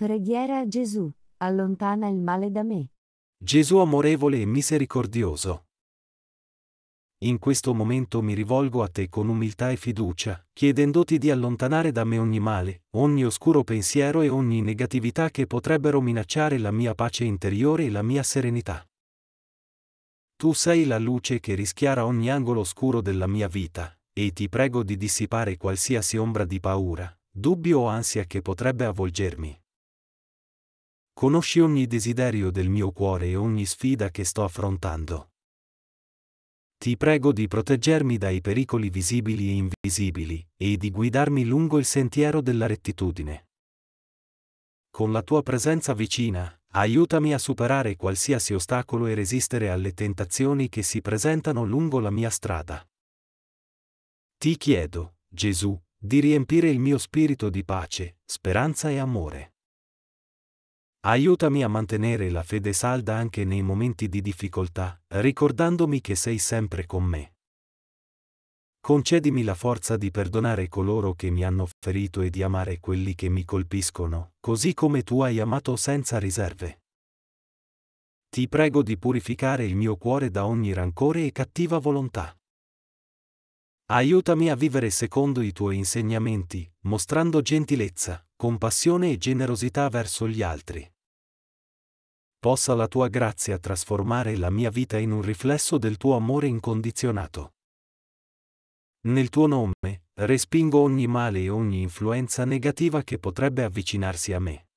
Preghiera a Gesù, allontana il male da me. Gesù amorevole e misericordioso. In questo momento mi rivolgo a te con umiltà e fiducia, chiedendoti di allontanare da me ogni male, ogni oscuro pensiero e ogni negatività che potrebbero minacciare la mia pace interiore e la mia serenità. Tu sei la luce che rischiara ogni angolo oscuro della mia vita, e ti prego di dissipare qualsiasi ombra di paura, dubbio o ansia che potrebbe avvolgermi conosci ogni desiderio del mio cuore e ogni sfida che sto affrontando. Ti prego di proteggermi dai pericoli visibili e invisibili, e di guidarmi lungo il sentiero della rettitudine. Con la tua presenza vicina, aiutami a superare qualsiasi ostacolo e resistere alle tentazioni che si presentano lungo la mia strada. Ti chiedo, Gesù, di riempire il mio spirito di pace, speranza e amore. Aiutami a mantenere la fede salda anche nei momenti di difficoltà, ricordandomi che sei sempre con me. Concedimi la forza di perdonare coloro che mi hanno ferito e di amare quelli che mi colpiscono, così come tu hai amato senza riserve. Ti prego di purificare il mio cuore da ogni rancore e cattiva volontà. Aiutami a vivere secondo i tuoi insegnamenti, mostrando gentilezza, compassione e generosità verso gli altri. Possa la tua grazia trasformare la mia vita in un riflesso del tuo amore incondizionato. Nel tuo nome, respingo ogni male e ogni influenza negativa che potrebbe avvicinarsi a me.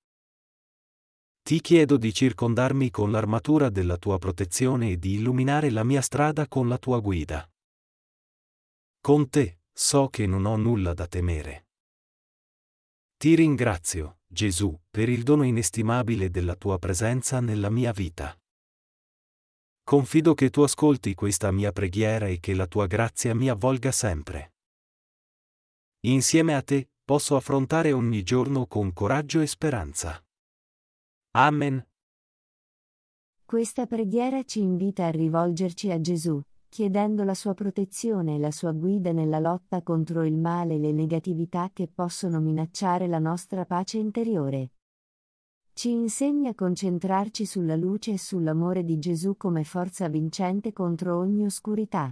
Ti chiedo di circondarmi con l'armatura della tua protezione e di illuminare la mia strada con la tua guida. Con te, so che non ho nulla da temere. Ti ringrazio, Gesù, per il dono inestimabile della tua presenza nella mia vita. Confido che tu ascolti questa mia preghiera e che la tua grazia mi avvolga sempre. Insieme a te, posso affrontare ogni giorno con coraggio e speranza. Amen. Questa preghiera ci invita a rivolgerci a Gesù, chiedendo la sua protezione e la sua guida nella lotta contro il male e le negatività che possono minacciare la nostra pace interiore. Ci insegna a concentrarci sulla luce e sull'amore di Gesù come forza vincente contro ogni oscurità.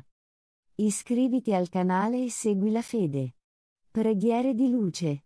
Iscriviti al canale e segui la fede. Preghiere di luce.